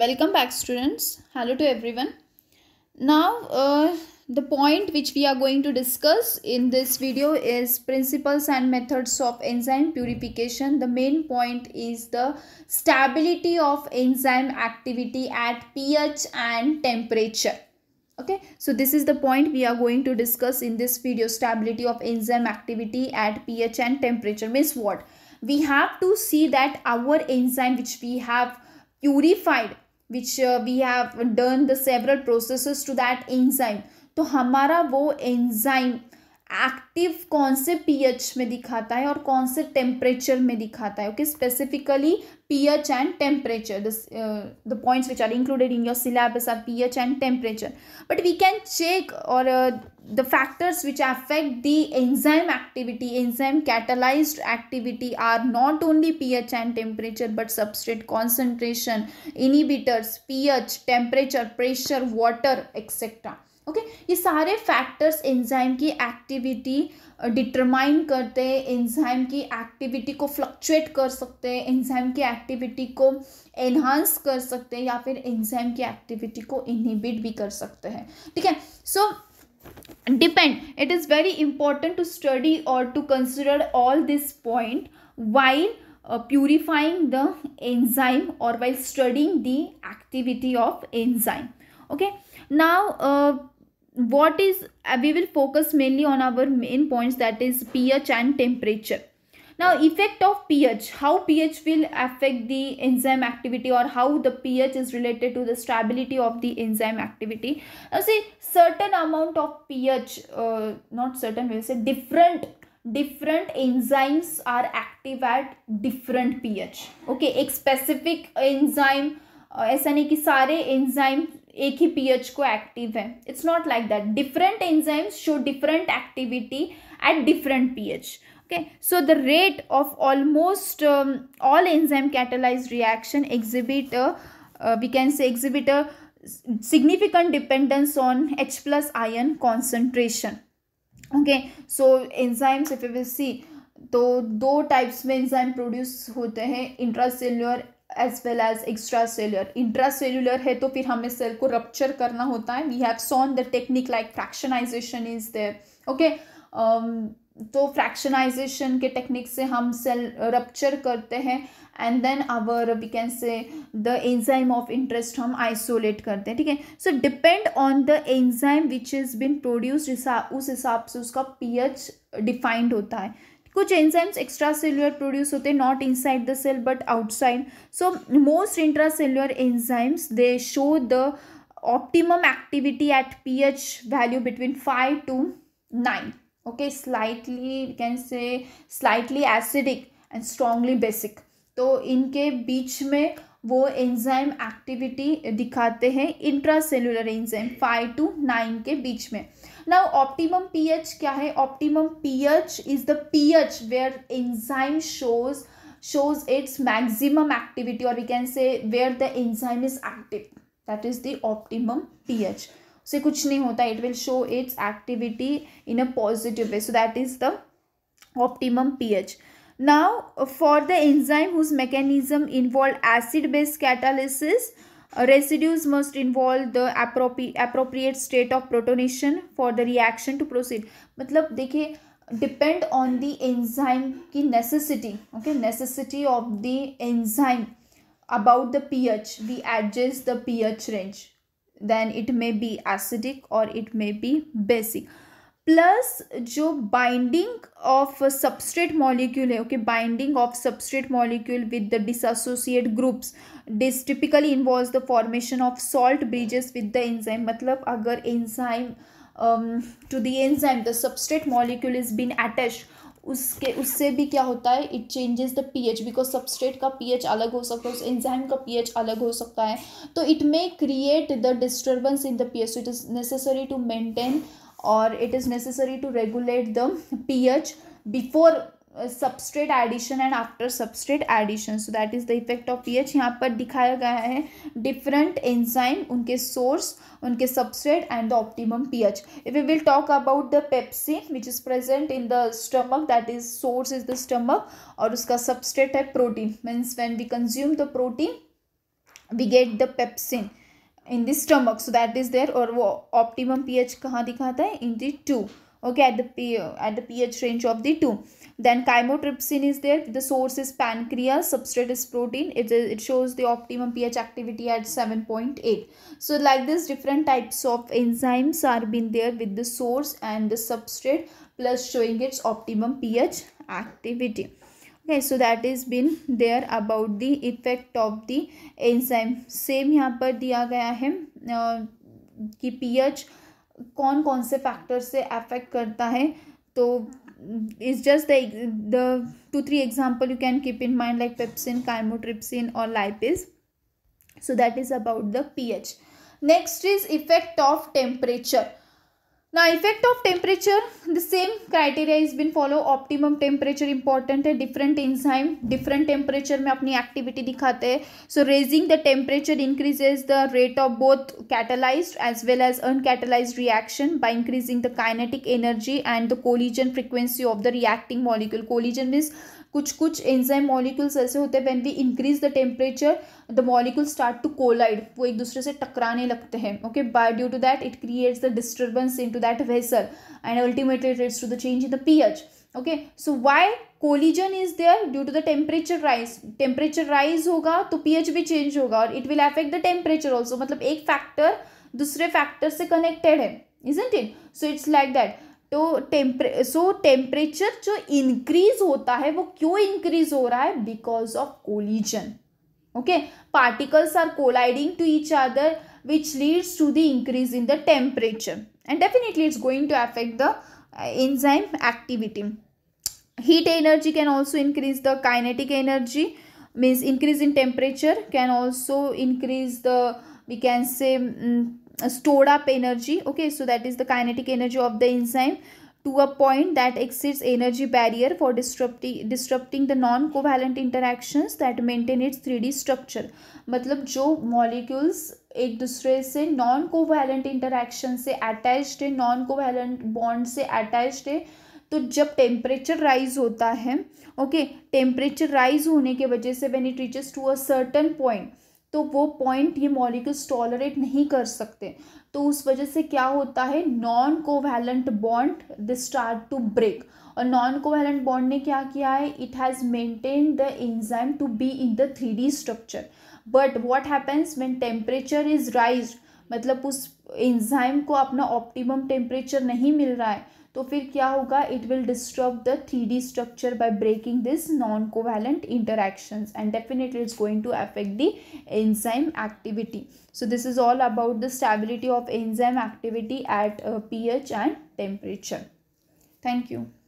welcome back students hello to everyone now uh, the point which we are going to discuss in this video is principles and methods of enzyme purification the main point is the stability of enzyme activity at ph and temperature okay so this is the point we are going to discuss in this video stability of enzyme activity at ph and temperature means what we have to see that our enzyme which we have purified which uh, we have done the several processes to that enzyme तो हमारा वो enzyme. Active कौन से pH में दिखाता है और कौन से टेम्परेचर में दिखाता है okay specifically pH and temperature the points which are included in your syllabus are pH and temperature but we can check और the factors which affect the enzyme activity enzyme catalyse activity are not only P H and temperature but substrate concentration inhibitors P H temperature pressure water etcetera okay ये सारे factors enzyme की activity determine करते हैं enzyme की activity को fluctuate कर सकते हैं एंजाइम की एक्टिविटी को एनहांस कर सकते हैं या फिर एंजाइम की एक्टिविटी को इनहिबिट भी कर सकते हैं ठीक है so depend it is very important to study और to consider all this point while purifying the enzyme और while studying the activity of enzyme okay now uh, what is uh, we will focus mainly on our main points that is ph and temperature now effect of ph how ph will affect the enzyme activity or how the ph is related to the stability of the enzyme activity now see certain amount of ph uh, not certain we will say different different enzymes are active at different ph okay a specific enzyme uh, ऐसा नहीं कि सारे enzyme एक ही P H को active है it's not like that different enzymes show different activity at different pH okay so the rate of almost all enzyme catalyse reaction exhibit we can say exhibit a significant dependence on H plus ion concentration okay so enzymes if you will see तो दो types में enzyme produce होते हैं intracellular as well as intra cellular है तो फिर हमें cell को रप्चर करना होता है we have seen the technique like fractionisation is there okay तो फ्रैक्शनाइजेशन के टेक्निक से हम सेल रप्चर करते हैं and then our we can say the enzyme of interest हम आइसोलेट करते हैं ठीक है so depend on the enzyme which is been produce उस हिसाब से उसका पीएच डिफाइंड होता है कुछ एंजाइम्स एक्स्ट्रा सेल्युलर प्रोड्यूस होते हैं not inside the cell but outside so most intra cellular enzymes they show the optimum activity at P H value between five to nine okay slightly can say slightly acidic and strongly basic तो इनके बीच में वो enzyme activity दिखाते हैं intracellular enzyme five to nine के बीच में नाउ ऑप्टिमम पीएच क्या है optimum pH is the pH where enzyme shows shows its maximum activity और we can say where the enzyme is active that is the optimum pH से कुछ नहीं होता it will show its activity in a positive way so that is the optimum pH Now uh, for the enzyme whose mechanism involve acid-base catalysis, uh, residues must involve the appropriate appropriate state of protonation for the reaction to proceed. मतलब देखिए depend on the enzyme की necessity, okay necessity of the enzyme about the pH. We adjust the pH range. Then it may be acidic or it may be basic. Plus जो binding of substrate molecule है okay binding of substrate molecule with the dissociate groups this typically involve the formation of salt bridges with the enzyme मतलब अगर enzyme to the enzyme the substrate molecule is been attach उसके उससे भी क्या होता है it changes the pH because substrate का pH अलग हो सकता है उस एंजाइम का पीएच अलग हो सकता है तो it may create the disturbance in the pH so it is necessary to maintain और it is necessary to regulate the P H before substrate addition and after substrate addition so that is the effect of P H यहाँ पर दिखाया गया है different enzyme उनके source उनके substrate and the optimum H if you will talk about the pepsin which is present in the stomach that is source is the stomach और उसका substrate है protein means when we consume the protein we get the pepsin in the stomach so that is there or वो optimum pH कहाँ दिखाता है in the two okay at the at the pH range of the two then chymotrypsin is there the source is pancreas substrate is protein it shows the optimum pH activity at 7.8 so like this different types of enzymes are been there with the source and the substrate plus showing its optimum pH activity है so that is been there about the effect of the enzyme same यहाँ पर दिया गया है कि pH कौन कौन से फैक्टर से अफेक्ट करता है तो is just the two three example you can keep in mind like pepsin chymotrypsin और lipase so that is about the pH next is effect of temperature now effect of temperature the same criteria is been follow optimum temperature important है different enzyme different temperature में अपनी activity दिखाते हैं so raising the temperature increases the rate of both catalyzed as well as uncatalyzed reaction by increasing the kinetic energy and the collision frequency of the reacting molecule collision means कुछ कुछ enzyme molecules ऐसे होते हैं when we increase the temperature the molecule start to collide वो एक दूसरे से टकराने लगते हैं okay by due to that it creates the disturbance into to that vessel and ultimately it leads to the change in the pH. Okay, so why collision is there due to the temperature rise temperature rise होगा तो pH भी change होगा और it will affect the temperature also मतलब एक factor दूसरे factor से connected है isn't it? So it's like that. तो टेम्परे सो टेम्परेचर जो इंक्रीज होता है वो क्यों इंक्रीज हो रहा है because of collision okay particles are colliding to each other which leads to the increase in the temperature and definitely it's going to affect the uh, enzyme activity. Heat energy can also increase the kinetic energy means increase in temperature can also increase the we can say um, stored up energy okay so that is the kinetic energy of the enzyme to a point that exceeds energy barrier for disrupting disrupting the non covalent interactions that maintain its 3D structure मतलब जो molecules एक दूसरे से non covalent interaction से attached है non covalent bond से attached है तो जब टेम्परेचर राइज होता है ओके टेम्परेचर राइज होने के वजह से when it reaches to a certain point तो वो पॉइंट ये मॉलिक्यूल्स टॉलरेट नहीं कर सकते तो उस वजह से क्या होता है non covalent bond they start to break और नॉन कोवैलेंट बॉन्ड ने क्या किया है it has maintain the enzyme to be in the three D structure but what happens when temperature is rise मतलब उस एंजाइम को अपना ऑप्टिमम टेम्परेचर नहीं मिल रहा है तो फिर क्या होगा it will disturb the three D structure by breaking this non covalent interaction and definitely it's going to affect the enzyme activity so this is all about the stability of enzyme activity at P H and temperature thank you